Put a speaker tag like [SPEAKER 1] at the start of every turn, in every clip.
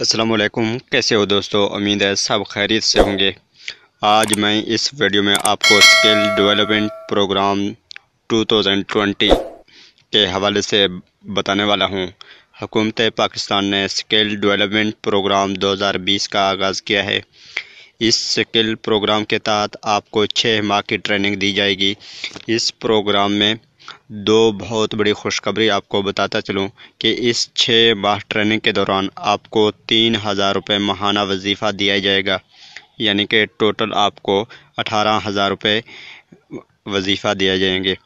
[SPEAKER 1] असलकुम कैसे हो दोस्तों उम्मीद है सब खैरियत से होंगे आज मैं इस वीडियो में आपको स्किल डेवलपमेंट प्रोग्राम 2020 के हवाले से बताने वाला हूं। हुकूमत पाकिस्तान ने स्किल डेवलपमेंट प्रोग्राम 2020 का आगाज़ किया है इस स्किल प्रोग्राम के तहत आपको छः माह की ट्रेनिंग दी जाएगी इस प्रोग्राम में दो बहुत बड़ी खुशखबरी आपको बताता चलूं कि इस छः माह ट्रेनिंग के दौरान आपको तीन हज़ार रुपये माहाना वजीफ़ा दिया जाएगा यानी कि टोटल आपको अठारह हज़ार रुपये वजीफ़ा दिए जाएंगे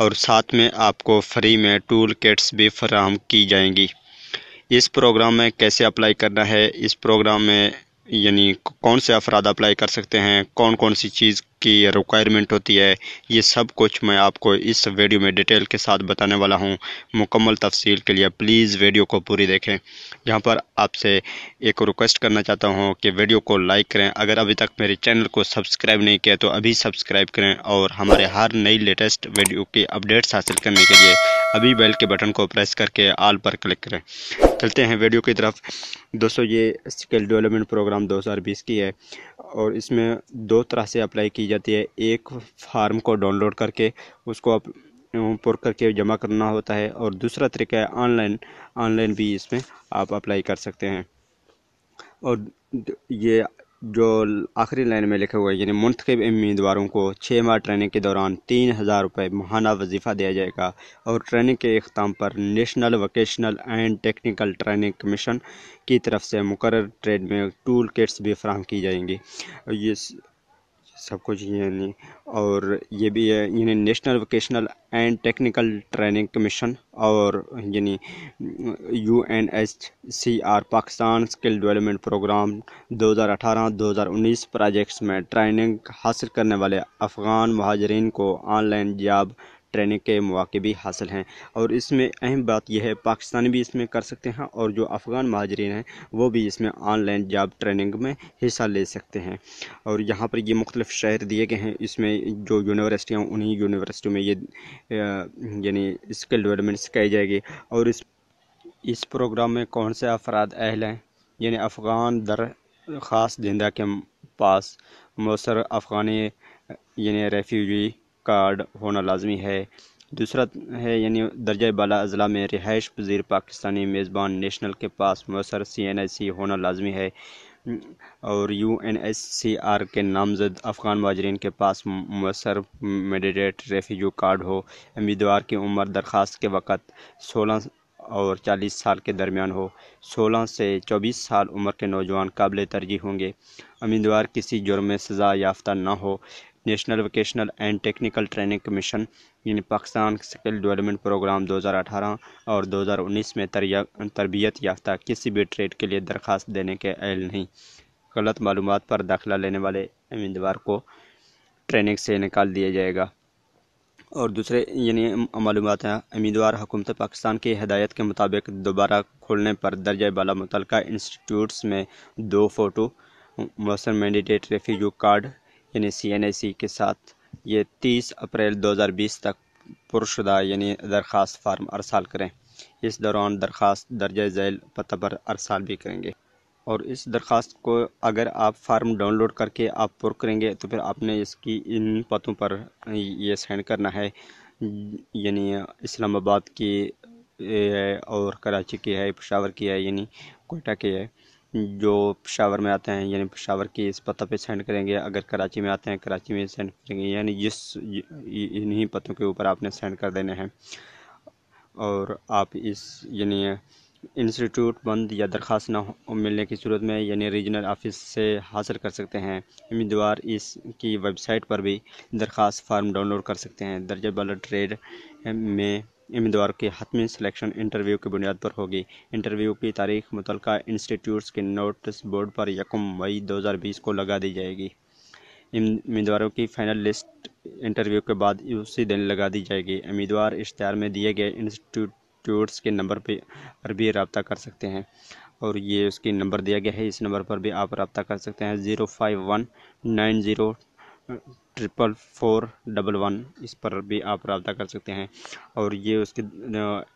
[SPEAKER 1] और साथ में आपको फ्री में टूल किट्स भी फराहम की जाएंगी इस प्रोग्राम में कैसे अप्लाई करना है इस प्रोग्राम में यानी कौन से अफराद अप्लाई कर सकते हैं कौन कौन सी चीज़ की रिक्वायरमेंट होती है ये सब कुछ मैं आपको इस वीडियो में डिटेल के साथ बताने वाला हूँ मुकम्मल तफसील के लिए प्लीज़ वीडियो को पूरी देखें यहाँ पर आपसे एक रिक्वेस्ट करना चाहता हूँ कि वीडियो को लाइक करें अगर अभी तक मेरे चैनल को सब्सक्राइब नहीं किया तो अभी सब्सक्राइब करें और हमारे हर नई लेटेस्ट वीडियो की अपडेट्स हासिल करने के लिए अभी बेल के बटन को प्रेस करके आल पर क्लिक करें चलते हैं वीडियो की तरफ दोस्तों ये स्किल डेवलपमेंट प्रोग्राम 2020 की है और इसमें दो तरह से अप्लाई की जाती है एक फार्म को डाउनलोड करके उसको आप पुर करके जमा करना होता है और दूसरा तरीका है ऑनलाइन ऑनलाइन भी इसमें आप अप्लाई कर सकते हैं और ये जो आखिरी लाइन में लिखा हुआ है यानी मुंतब उम्मीदवारों को छः माह ट्रेनिंग के दौरान तीन हज़ार रुपये महाना वजीफ़ा दिया जाएगा और ट्रेनिंग के अख्ताम पर National Vocational and Technical Training Commission की तरफ से मुकर ट्रेड में टूल किट्स भी फ्राहम की जाएंगी ये कुछ ये नहीं और ये भी है यानी National Vocational and Technical Training Commission और यानी U N H C R Pakistan skill development programme 2018-2019 projects में ट्रेनिंग हासिल करने वाले अफ़गान महाजरीन को ऑनलाइन जॉब ट्रेनिंग के मौके भी हासिल हैं और इसमें अहम बात यह है पाकिस्तानी भी इसमें कर सकते हैं और जो अफ़गान महाजरीन हैं वो भी इसमें ऑनलाइन जॉब ट्रेनिंग में हिस्सा ले सकते हैं और यहाँ पर ये मुख्तलिफ शहर दिए गए हैं इसमें जो यूनिवर्सिटियाँ उन्हीं यूनिवर्सिटियों में ये यानी स्किल डेवलपमेंट सिखाई जाएगी और इस इस प्रोग्राम में कौन से अफराद अहल हैं यानी अफ़गान दर ख़ास जिंदा के पास मौसर अफ़गानी यानी रेफ्यूजी कार्ड होना लाजमी है दूसरा है यानी दर्जा बाला अजला में रिहाइश पजीर पाकिस्तानी मेज़बान नेशनल के पास मौसर सी एन आई सी होना लाजमी है और U N S C R के नामजद अफ़गान माजरीन के पास मौसर मेडिडेट रेफ्यू कार्ड हो उम्मीदवार की उम्र दरख्वास्त के वक़्त सोलह और चालीस साल के दरमियान हो सोलह से चौबीस साल उम्र के नौजवान काबिल तरजीह होंगे उम्मीदवार किसी जुर्म में सज़ा याफ्ता ना हो National Vocational and Technical Training Commission यानी पाकिस्तान स्किल डेवलपमेंट प्रोग्राम 2018 और 2019 में तरबियत याफ्ता किसी भी ट्रेड के लिए दरख्वास्त देने के अहल नहीं गलत मालूम पर दाखिला लेने वाले उम्मीदवार को ट्रेनिंग से निकाल दिया जाएगा और दूसरे यानी मालूम हैं उम्मीदवार हुकूमत पाकिस्तान की हदायत के मुताबिक दोबारा खोलने पर दर्ज बाला मुतल इंस्टीट्यूट्स में दो फ़ोटो मौसम मैंडेटरी रिफ्यूज कार्ड यानी सी के साथ ये 30 अप्रैल 2020 तक पुरशुदा यानी दरख्वास्त फार्म अरसाल करें इस दौरान दरख्वास्त दर्ज झैल पता पर अरसाल भी करेंगे और इस दरख्वास्त को अगर आप फार्म डाउनलोड करके आप पुर करेंगे तो फिर आपने इसकी इन पतों पर ये सेंड करना है यानी इस्लामाबाद की और कराची की है पेशावर की है यानी कोयटा की है जो पेशावर में आते हैं यानी पेशावर के इस पता पे सेंड करेंगे अगर कराची में आते हैं कराची में सेंड करेंगे यानी जिस इन्हीं पतों के ऊपर आपने सेंड कर देने हैं और आप इस यानी इंस्टीट्यूट बंद या दरख्वास्त ना मिलने की सूरत में यानी रीजनल ऑफिस से हासिल कर सकते हैं उम्मीदवार इसकी वेबसाइट पर भी दरख्वास्त फार्म डाउनलोड कर सकते हैं दर्जा वाला ट्रेड में उम्मीदवार के हतमी सिलेक्शन इंटरव्यू की बुनियाद पर होगी इंटरव्यू की तारीख मुतल इंस्टीट्यूट्स के नोटिस बोर्ड पर यकम मई 2020 को लगा दी जाएगी उम्मीदवारों की फाइनल लिस्ट इंटरव्यू के बाद उसी दिन लगा दी जाएगी उम्मीदवार इश्तहार में दिए गए इंस्टीट्यूट्स के नंबर पर भी रबता कर सकते हैं और ये उसकी नंबर दिया गया है इस नंबर पर भी आप रबता कर सकते हैं zero five one nine zero triple four double one इस पर भी आप रबता कर सकते हैं और ये उसके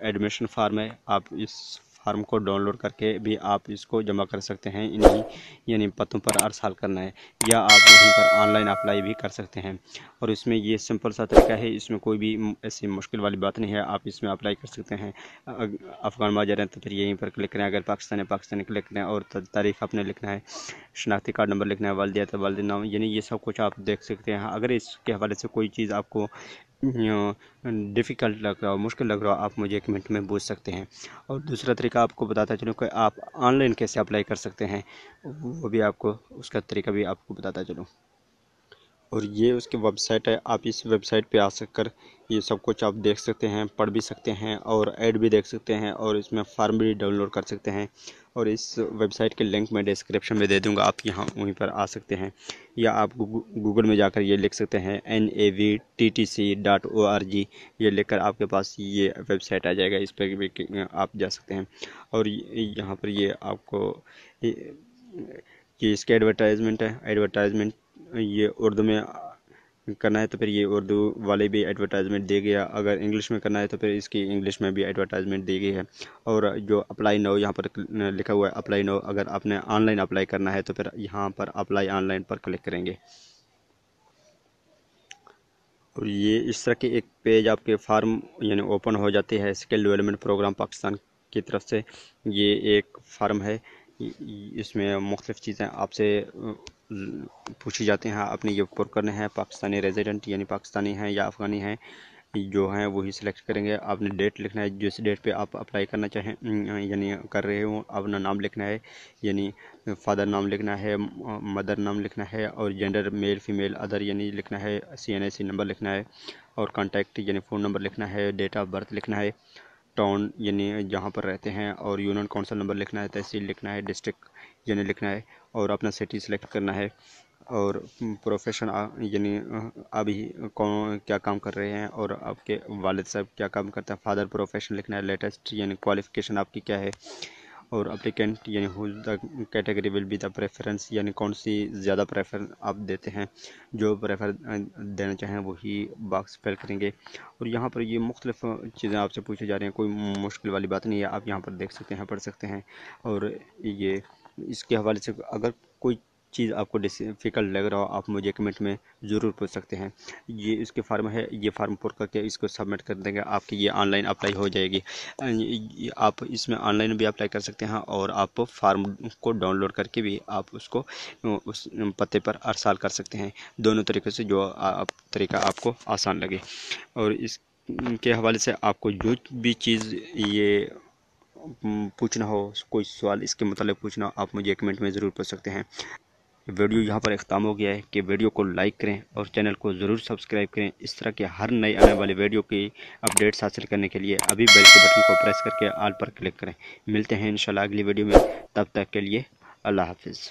[SPEAKER 1] एडमिशन फार्म है आप इस फार्म को डाउनलोड करके भी आप इसको जमा कर सकते हैं इन्हीं यानी पतों पर अरसाल करना है या आप वहीं पर ऑनलाइन अप्लाई भी कर सकते हैं और इसमें ये सिंपल सा तरीका है इसमें कोई भी ऐसी मुश्किल वाली बात नहीं है आप इसमें अप्लाई कर सकते हैं अफगान रहे हैं तो फिर यहीं पर क्लिक करें अगर पाकिस्तान है पाकिस्तान क्लिक करें और तारीख आपने लिखना है शनाख्ती कार्ड नंबर लिखना है वालदिया तो वालद नाम यानी ये सब कुछ आप देख सकते हैं अगर इसके हवाले से कोई चीज़ आपको डिफ़िकल्ट लग रहा हो मुश्किल लग रहा हो आप मुझे एक मिनट में पूछ सकते हैं और दूसरा तरीका आपको बताता चलूँ कि आप ऑनलाइन कैसे अप्लाई कर सकते हैं वो भी आपको उसका तरीका भी आपको बताता चलूँ और ये उसकी वेबसाइट है आप इस वेबसाइट पे आ सककर ये सब कुछ आप देख सकते हैं पढ़ भी सकते हैं और ऐड भी देख सकते हैं और इसमें फार्म भी डाउनलोड कर सकते हैं और इस वेबसाइट के लिंक मैं डिस्क्रिप्शन में दे दूंगा आप यहाँ वहीं पर आ सकते हैं या आप गूगल में जाकर ये लिख सकते हैं N A V T T C dot O R G ये कर आपके पास ये वेबसाइट आ जाएगा इस पर भी आप जा सकते हैं और यहाँ पर ये आपको ये इसके एडवर्टाइजमेंट है एडवर्टाइजमेंट ये उर्दू में करना है तो फिर ये उर्दू वाले भी एडवर्टाइजमेंट दे गया अगर इंग्लिश में करना है तो फिर इसकी इंग्लिश में भी एडवर्टाइजमेंट दी गई है और जो अप्लाई नाउ यहाँ पर लिखा हुआ है अप्लाई नाउ अगर आपने ऑनलाइन अप्लाई करना है तो फिर यहाँ पर अप्लाई ऑनलाइन पर क्लिक करेंगे और ये इस तरह के एक पेज आपके फार्म यानी ओपन हो जाती है स्किल डेवलपमेंट प्रोग्राम पाकिस्तान की तरफ से ये एक फार्म है इसमें मुख्तफ चीज़ें आपसे पूछी जाती हैं आपने ये पुर करने हैं पाकिस्तानी रेजिडेंट यानी पाकिस्तानी हैं या अफ़गानी हैं जो हैं वही सिलेक्ट करेंगे आपने डेट लिखना है जिस डेट पे आप अप्लाई करना चाहें यानी कर रहे हो अपना नाम लिखना है यानी फादर नाम लिखना है मदर नाम लिखना है और जेंडर मेल फीमेल अदर यानी लिखना है सी एन सी नंबर लिखना है और कॉन्टैक्ट यानी फ़ोन नंबर लिखना है डेट ऑफ बर्थ लिखना है टाउन यानी जहाँ पर रहते हैं और यूनियन काउंसिल नंबर लिखना है तहसील लिखना है डिस्ट्रिक्ट यानी लिखना है और अपना सिटी सेलेक्ट करना है और प्रोफेशन यानी अभी कौन क्या काम कर रहे हैं और आपके वालिद साहब क्या काम करते हैं फादर प्रोफेशन लिखना है लेटेस्ट यानी क्वालिफ़िकेशन आपकी क्या है और अप्लीकेंट यानी who category will be the preference यानी कौन सी ज़्यादा प्रेफर आप देते हैं जो प्रेफर देना चाहें वही बाक्स फिल करेंगे और यहाँ पर ये मुख्तलिफ चीज़ें आपसे पूछी जा रही हैं कोई मुश्किल वाली बात नहीं है आप यहाँ पर देख सकते हैं पढ़ सकते हैं और ये इसके हवाले से अगर कोई चीज़ आपको डिफिकल्ट लग रहा हो आप मुझे कमेंट में ज़रूर पूछ सकते हैं ये इसके फार्म है ये फार्म पुर करके इसको सबमिट कर देंगे आपकी ये ऑनलाइन अप्लाई हो जाएगी अं, आप इसमें ऑनलाइन भी अप्लाई कर सकते हैं और आप फार्म को डाउनलोड करके भी आप उसको उस पते पर अरसाल कर सकते हैं दोनों तरीके से जो आप तरीका आपको आसान लगे और इसके हवाले से आपको जो भी चीज़ ये पूछना हो कोई सवाल इसके मतलब पूछना आप मुझे कमेंट में ज़रूर पूछ सकते हैं वीडियो यहाँ पर अख्ताम हो गया है कि वीडियो को लाइक करें और चैनल को ज़रूर सब्सक्राइब करें इस तरह के हर नए आने वाले वीडियो की अपडेट्स हासिल करने के लिए अभी बेल के बटन को प्रेस करके आल पर क्लिक करें मिलते हैं इंशाल्लाह अगली वीडियो में तब तक के लिए अल्लाह हाफिज़